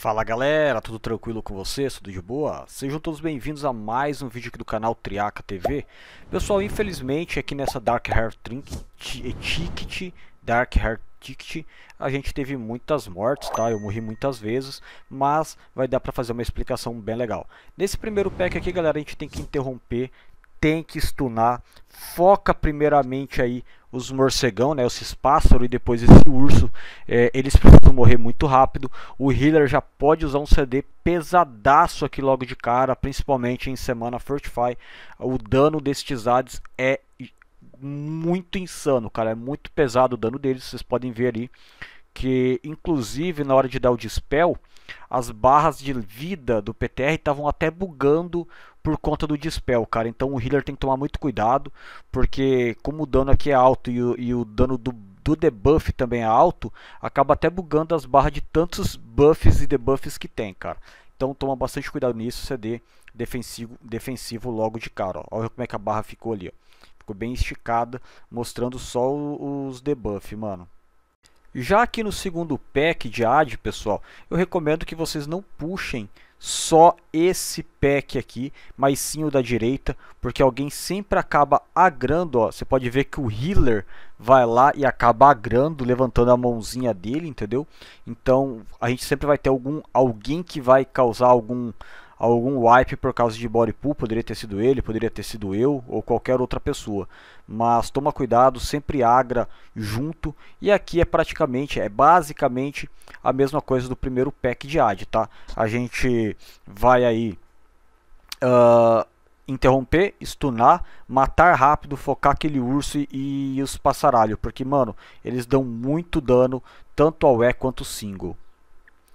Fala galera, tudo tranquilo com vocês? Tudo de boa? Sejam todos bem-vindos a mais um vídeo aqui do canal Triaca TV. Pessoal, infelizmente aqui nessa Dark Hair Trinket, eh, Ticket, Dark Heart Ticket, a gente teve muitas mortes, tá? Eu morri muitas vezes, mas vai dar pra fazer uma explicação bem legal. Nesse primeiro pack aqui, galera, a gente tem que interromper, tem que stunar, foca primeiramente aí os morcegão, né, esses pássaros e depois esse urso, é, eles precisam morrer muito rápido. O healer já pode usar um CD pesadaço aqui logo de cara, principalmente em semana Fortify. O dano destes Ades é muito insano, cara, é muito pesado o dano deles, vocês podem ver ali que inclusive na hora de dar o dispel, as barras de vida do PTR estavam até bugando por conta do dispel, cara. Então o healer tem que tomar muito cuidado, porque como o dano aqui é alto e o, e o dano do, do debuff também é alto, acaba até bugando as barras de tantos buffs e debuffs que tem, cara. Então toma bastante cuidado nisso, CD defensivo, defensivo logo de cara. Ó. Olha como é que a barra ficou ali, ó. Ficou bem esticada, mostrando só os debuffs, mano. Já aqui no segundo pack de AD, pessoal, eu recomendo que vocês não puxem só esse pack aqui, mas sim o da direita, porque alguém sempre acaba agrando, ó. Você pode ver que o healer vai lá e acaba agrando, levantando a mãozinha dele, entendeu? Então, a gente sempre vai ter algum alguém que vai causar algum algum wipe por causa de body pull, poderia ter sido ele, poderia ter sido eu ou qualquer outra pessoa. Mas toma cuidado, sempre agra junto. E aqui é praticamente, é basicamente a mesma coisa do primeiro pack de AD, tá? A gente vai aí uh, interromper, stunar, matar rápido, focar aquele urso e, e os passaralho, porque mano, eles dão muito dano tanto ao E quanto ao single.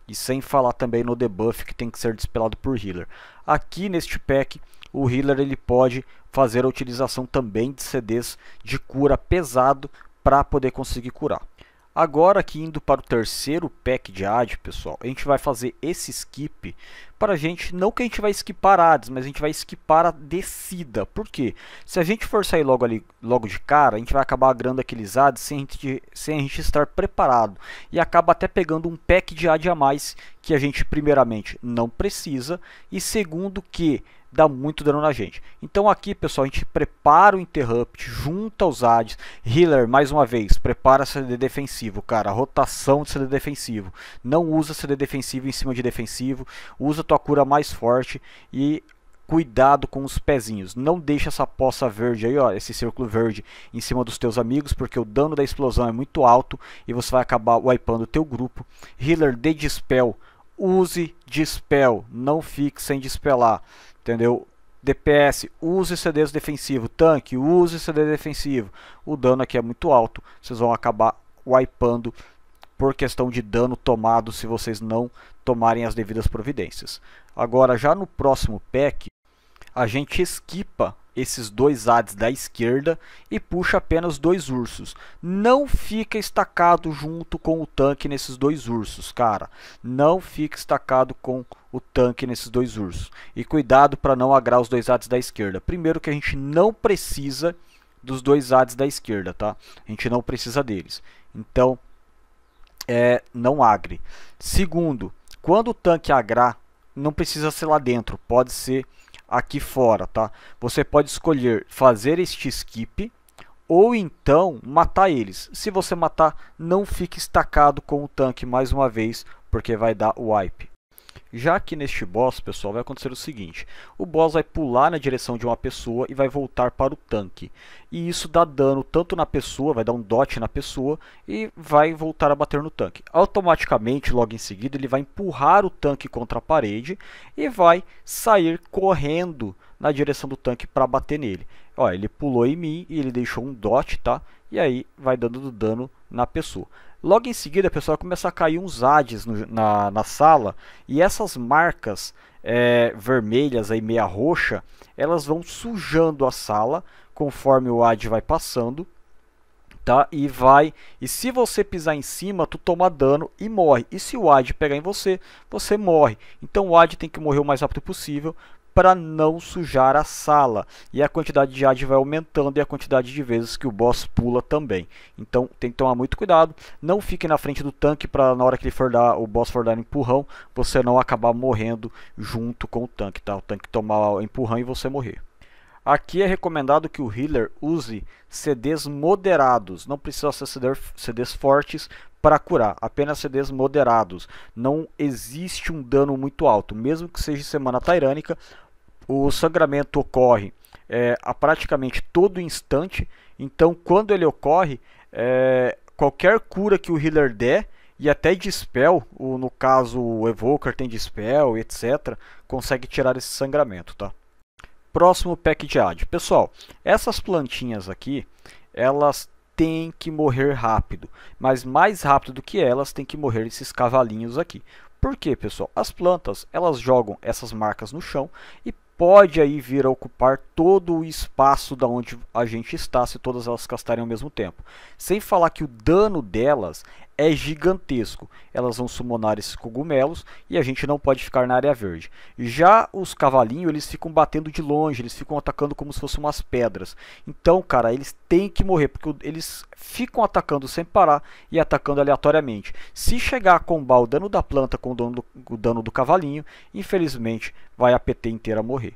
E sem falar também no debuff que tem que ser dispelado por healer. Aqui neste pack, o healer ele pode fazer a utilização também de CDs de cura pesado para poder conseguir curar. Agora aqui indo para o terceiro pack de AD, pessoal, a gente vai fazer esse skip para a gente, não que a gente vai skipar ADs, mas a gente vai skipar a descida. Por quê? Se a gente for sair logo, ali, logo de cara, a gente vai acabar agrando aqueles ADs sem a, gente, sem a gente estar preparado. E acaba até pegando um pack de AD a mais que a gente primeiramente não precisa e segundo que dá muito dano na gente. Então aqui, pessoal, a gente prepara o interrupt, junta os ADs. Healer, mais uma vez, prepara CD defensivo, cara. Rotação de CD defensivo. Não usa CD defensivo em cima de defensivo. Usa tua cura mais forte e cuidado com os pezinhos. Não deixa essa poça verde aí, ó, esse círculo verde em cima dos teus amigos, porque o dano da explosão é muito alto e você vai acabar wipando o teu grupo. Healer de dispel, use dispel, não fique sem dispelar entendeu? DPS, use CDs defensivo, tanque, use CD defensivo. O dano aqui é muito alto, vocês vão acabar wipando por questão de dano tomado se vocês não tomarem as devidas providências. Agora, já no próximo pack, a gente esquipa esses dois Hades da esquerda e puxa apenas dois ursos. Não fica estacado junto com o tanque nesses dois ursos, cara. Não fica estacado com o tanque nesses dois ursos. E cuidado para não agrar os dois Hades da esquerda. Primeiro que a gente não precisa dos dois Hades da esquerda, tá? A gente não precisa deles. Então, é, não agre. Segundo, quando o tanque agrar, não precisa ser lá dentro. Pode ser aqui fora, tá? Você pode escolher fazer este skip ou então matar eles. Se você matar, não fique estacado com o tanque mais uma vez, porque vai dar wipe. Já que neste boss, pessoal, vai acontecer o seguinte. O boss vai pular na direção de uma pessoa e vai voltar para o tanque. E isso dá dano tanto na pessoa, vai dar um dot na pessoa e vai voltar a bater no tanque. Automaticamente, logo em seguida, ele vai empurrar o tanque contra a parede e vai sair correndo na direção do tanque para bater nele. Ó, ele pulou em mim e ele deixou um dot, tá? E aí vai dando dano na pessoa. Logo em seguida, pessoal, começou a cair uns ads no, na, na sala e essas marcas é, vermelhas aí meia roxa, elas vão sujando a sala conforme o ad vai passando, tá? E vai e se você pisar em cima, tu toma dano e morre. E se o ad pegar em você, você morre. Então o ad tem que morrer o mais rápido possível para não sujar a sala. E a quantidade de jade vai aumentando e a quantidade de vezes que o boss pula também. Então tem que tomar muito cuidado. Não fique na frente do tanque para na hora que ele for dar, o boss for dar empurrão, você não acabar morrendo junto com o tanque. Tá? O tanque tomar o empurrão e você morrer. Aqui é recomendado que o healer use CDs moderados, não precisa ser CDs fortes para curar, apenas CDs moderados. Não existe um dano muito alto, mesmo que seja semana tirânica, o sangramento ocorre é, a praticamente todo instante. Então, quando ele ocorre, é, qualquer cura que o healer der e até dispel, o, no caso o evoker tem dispel, etc, consegue tirar esse sangramento, tá? Próximo pack de AD. Pessoal, essas plantinhas aqui, elas têm que morrer rápido, mas mais rápido do que elas tem que morrer esses cavalinhos aqui. Por quê, pessoal? As plantas, elas jogam essas marcas no chão e pode aí vir a ocupar todo o espaço da onde a gente está se todas elas castarem ao mesmo tempo. Sem falar que o dano delas é gigantesco. Elas vão sumonar esses cogumelos e a gente não pode ficar na área verde. Já os cavalinhos, eles ficam batendo de longe, eles ficam atacando como se fossem umas pedras. Então, cara, eles têm que morrer, porque eles ficam atacando sem parar e atacando aleatoriamente. Se chegar a combar o dano da planta com o dano do, o dano do cavalinho, infelizmente vai a PT inteira morrer.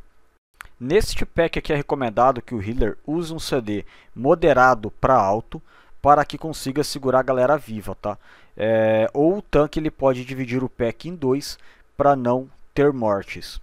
Neste pack aqui é recomendado que o healer use um CD moderado para alto, para que consiga segurar a galera viva, tá? É, ou o tanque ele pode dividir o pack em dois para não ter mortes.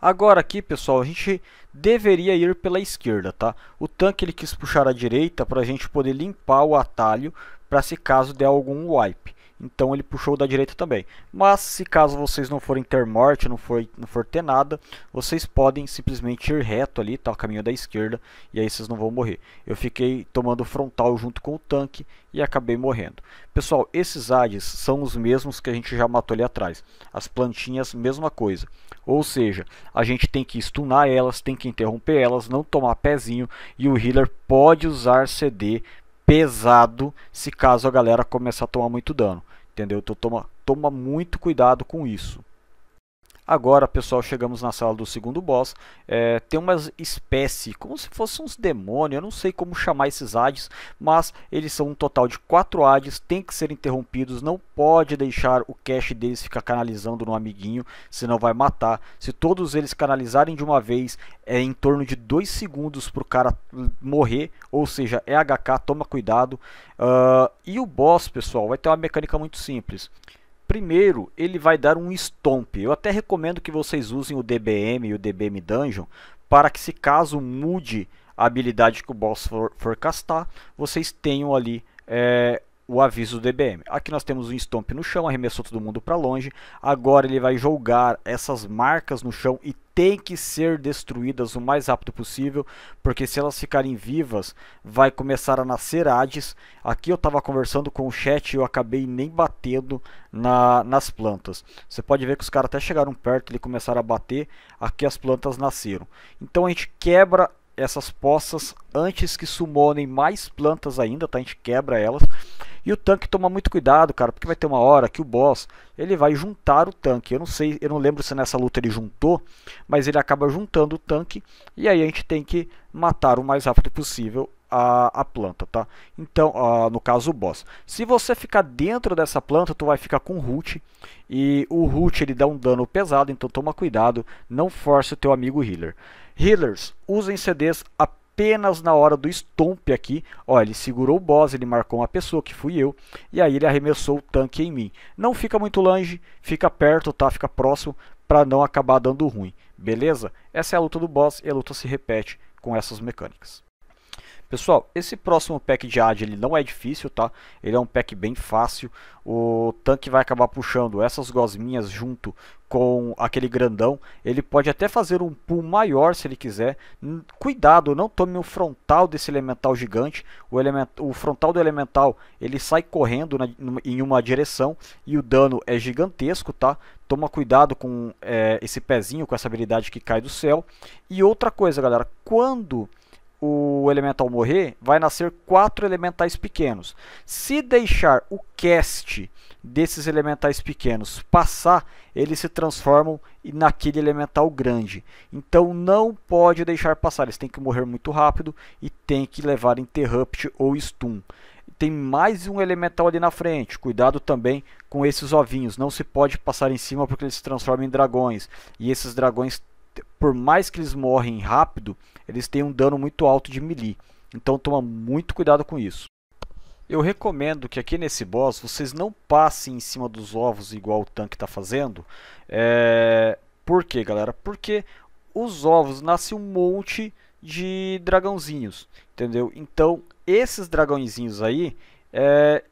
Agora aqui, pessoal, a gente deveria ir pela esquerda, tá? O tanque ele quis puxar à direita para a gente poder limpar o atalho para se caso der algum wipe. Então ele puxou da direita também. Mas se caso vocês não forem ter morte, não for, não for ter nada, vocês podem simplesmente ir reto ali, tá? O caminho é da esquerda, e aí vocês não vão morrer. Eu fiquei tomando frontal junto com o tanque e acabei morrendo. Pessoal, esses Hades são os mesmos que a gente já matou ali atrás. As plantinhas, mesma coisa. Ou seja, a gente tem que stunar elas, tem que interromper elas, não tomar pezinho. E o healer pode usar CD pesado se caso a galera começar a tomar muito dano. Entendeu? Então toma, toma muito cuidado com isso. Agora, pessoal, chegamos na sala do segundo boss. É, tem uma espécie, como se fossem uns demônios, eu não sei como chamar esses Hades, mas eles são um total de 4 Hades, tem que ser interrompidos, não pode deixar o cache deles ficar canalizando no amiguinho, senão vai matar. Se todos eles canalizarem de uma vez, é em torno de 2 segundos para o cara morrer, ou seja, é HK, toma cuidado. Uh, e o boss, pessoal, vai ter uma mecânica muito simples. Primeiro, ele vai dar um stomp. Eu até recomendo que vocês usem o DBM e o DBM Dungeon para que se caso mude a habilidade que o boss for, for castar, vocês tenham ali é, o aviso do DBM. Aqui nós temos um stomp no chão, arremessou todo mundo para longe. Agora ele vai jogar essas marcas no chão e têm que ser destruídas o mais rápido possível, porque se elas ficarem vivas, vai começar a nascer Hades. Aqui eu estava conversando com o chat e eu acabei nem batendo na, nas plantas. Você pode ver que os caras até chegaram perto e começaram a bater, aqui as plantas nasceram. Então a gente quebra essas poças antes que sumonem mais plantas ainda, tá? A gente quebra elas. E o tanque toma muito cuidado, cara, porque vai ter uma hora que o boss, ele vai juntar o tanque. Eu não sei, eu não lembro se nessa luta ele juntou, mas ele acaba juntando o tanque e aí a gente tem que matar o mais rápido possível a, a planta, tá? Então, uh, no caso o boss. Se você ficar dentro dessa planta, tu vai ficar com root e o root ele dá um dano pesado, então toma cuidado, não force o teu amigo healer. Healers, usem CDs apenas apenas na hora do stomp aqui. Ó, ele segurou o boss, ele marcou uma pessoa, que fui eu, e aí ele arremessou o tanque em mim. Não fica muito longe, fica perto, tá? Fica próximo, para não acabar dando ruim, beleza? Essa é a luta do boss e a luta se repete com essas mecânicas. Pessoal, esse próximo pack de AD ele não é difícil, tá? Ele é um pack bem fácil. O tanque vai acabar puxando essas gosminhas junto com aquele grandão. Ele pode até fazer um pull maior se ele quiser. Cuidado, não tome o frontal desse elemental gigante. O, element... o frontal do elemental ele sai correndo na... em uma direção e o dano é gigantesco, tá? Toma cuidado com é, esse pezinho, com essa habilidade que cai do céu. E outra coisa, galera, quando o elemental morrer, vai nascer quatro elementais pequenos. Se deixar o cast desses elementais pequenos passar, eles se transformam naquele elemental grande. Então não pode deixar passar, eles têm que morrer muito rápido e tem que levar interrupt ou stun. Tem mais um elemental ali na frente, cuidado também com esses ovinhos, não se pode passar em cima porque eles se transformam em dragões. E esses dragões por mais que eles morrem rápido, eles têm um dano muito alto de melee. Então toma muito cuidado com isso. Eu recomendo que aqui nesse boss vocês não passem em cima dos ovos igual o tanque está fazendo. É... Por quê, galera? Porque os ovos nascem um monte de dragãozinhos, entendeu? Então, esses dragãozinhos aí, é...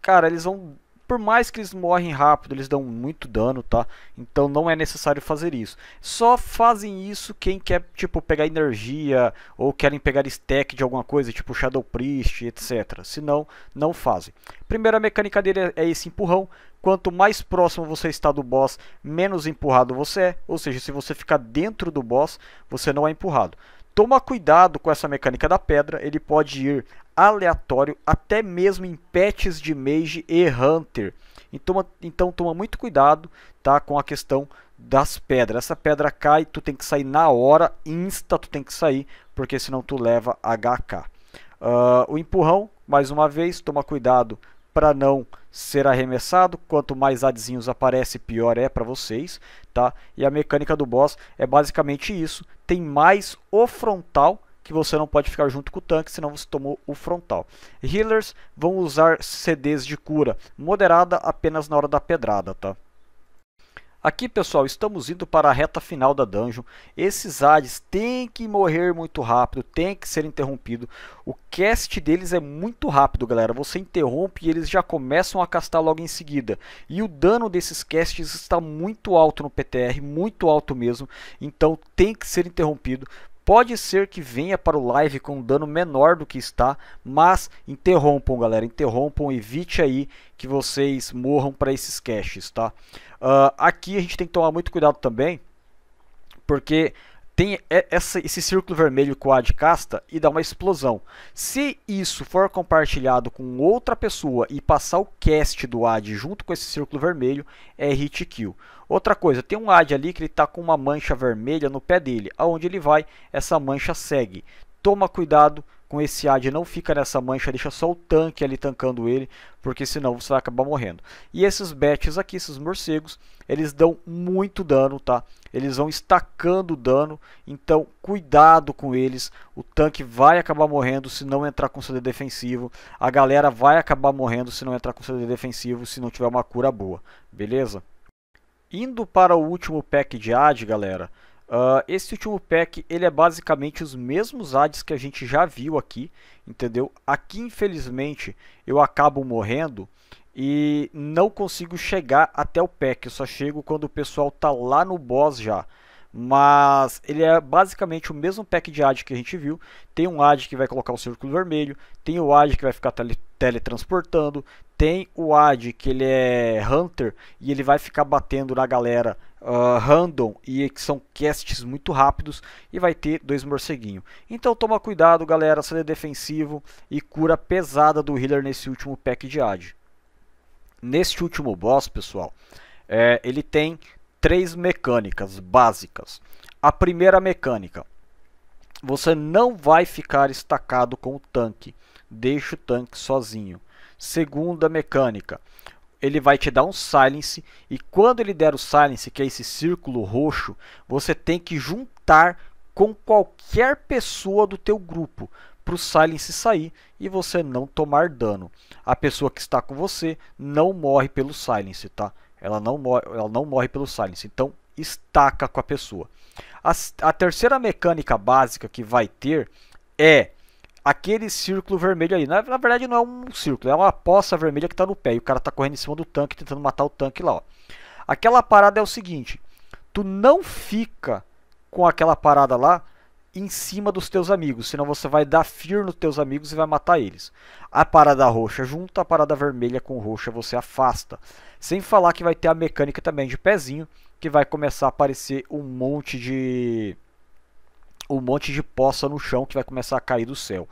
cara, eles vão por mais que eles morrem rápido, eles dão muito dano, tá? Então não é necessário fazer isso. Só fazem isso quem quer, tipo, pegar energia ou querem pegar stack de alguma coisa, tipo Shadow Priest, etc. Se não, não fazem. Primeira mecânica dele é, é esse empurrão. Quanto mais próximo você está do boss, menos empurrado você é. Ou seja, se você ficar dentro do boss, você não é empurrado. Toma cuidado com essa mecânica da pedra, ele pode ir aleatório até mesmo em patches de Mage e Hunter. Então, então toma muito cuidado tá, com a questão das pedras. Essa pedra cai, tu tem que sair na hora, insta tu tem que sair, porque senão tu leva HK. Uh, ah, o empurrão, mais uma vez, toma cuidado para não ser arremessado. Quanto mais adzinhos aparece, pior é para vocês, tá? E a mecânica do boss é basicamente isso. Tem mais o frontal que você não pode ficar junto com o tanque, senão você tomou o frontal. Healers vão usar CDs de cura moderada apenas na hora da pedrada, tá? Aqui, pessoal, estamos indo para a reta final da dungeon. Esses Hades têm que morrer muito rápido, tem que ser interrompido. O cast deles é muito rápido, galera. Você interrompe e eles já começam a castar logo em seguida. E o dano desses casts está muito alto no PTR, muito alto mesmo. Então tem que ser interrompido Pode ser que venha para o live com um dano menor do que está, mas interrompam, galera. Interrompam, evite aí que vocês morram para esses caches, tá? Uh, aqui a gente tem que tomar muito cuidado também, porque tem essa, esse círculo vermelho com a de casta e dá uma explosão. Se isso for compartilhado com outra pessoa e passar o cast do AD junto com esse círculo vermelho, é hit kill. Outra coisa, tem um ad ali que ele está com uma mancha vermelha no pé dele. Aonde ele vai, essa mancha segue. Toma cuidado com esse ad, não fica nessa mancha, deixa só o tanque ali tancando ele, porque senão você vai acabar morrendo. E esses bats aqui, esses morcegos, eles dão muito dano, tá? Eles vão estacando dano, então cuidado com eles. O tanque vai acabar morrendo se não entrar com CD defensivo. A galera vai acabar morrendo se não entrar com CD defensivo, se não tiver uma cura boa, beleza? Indo para o último pack de AD, galera, uh, esse último pack ele é basicamente os mesmos ADs que a gente já viu aqui, entendeu? Aqui, infelizmente, eu acabo morrendo e não consigo chegar até o pack, eu só chego quando o pessoal tá lá no boss já. Mas ele é basicamente o mesmo pack de AD que a gente viu. Tem um AD que vai colocar o círculo vermelho, tem o AD que vai ficar teletransportando, tem o Ad, que ele é Hunter, e ele vai ficar batendo na galera uh, random, e que são casts muito rápidos, e vai ter dois morceguinhos. Então toma cuidado, galera, CD defensivo e cura pesada do healer nesse último pack de Ad. Neste último boss, pessoal, é, ele tem três mecânicas básicas. A primeira mecânica, você não vai ficar estacado com o tanque. Deixa o tanque sozinho. Segunda mecânica, ele vai te dar um silence e quando ele der o silence, que é esse círculo roxo, você tem que juntar com qualquer pessoa do teu grupo para o silence sair e você não tomar dano. A pessoa que está com você não morre pelo silence, tá? Ela não morre, ela não morre pelo silence. Então, estaca com a pessoa. A, a terceira mecânica básica que vai ter é aquele círculo vermelho ali. Na, na, verdade, não é um círculo, é uma poça vermelha que está no pé. E o cara está correndo em cima do tanque, tentando matar o tanque lá. Ó. Aquela parada é o seguinte: tu não fica com aquela parada lá em cima dos teus amigos, senão você vai dar fear nos teus amigos e vai matar eles. A parada roxa junta a parada vermelha com roxa, você afasta. Sem falar que vai ter a mecânica também de pezinho, que vai começar a aparecer um monte de um monte de poça no chão que vai começar a cair do céu.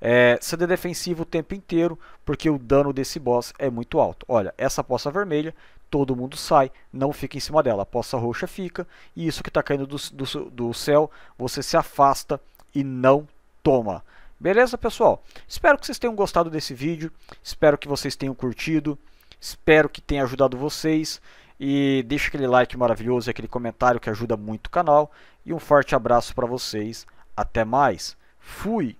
É, CD defensivo o tempo inteiro, porque o dano desse boss é muito alto. Olha, essa poça vermelha, todo mundo sai, não fica em cima dela. A poça roxa fica, e isso que está caindo do, do, do céu, você se afasta e não toma. Beleza, pessoal? Espero que vocês tenham gostado desse vídeo, espero que vocês tenham curtido, espero que tenha ajudado vocês. E deixa aquele like maravilhoso e aquele comentário que ajuda muito o canal e um forte abraço para vocês. Até mais. Fui!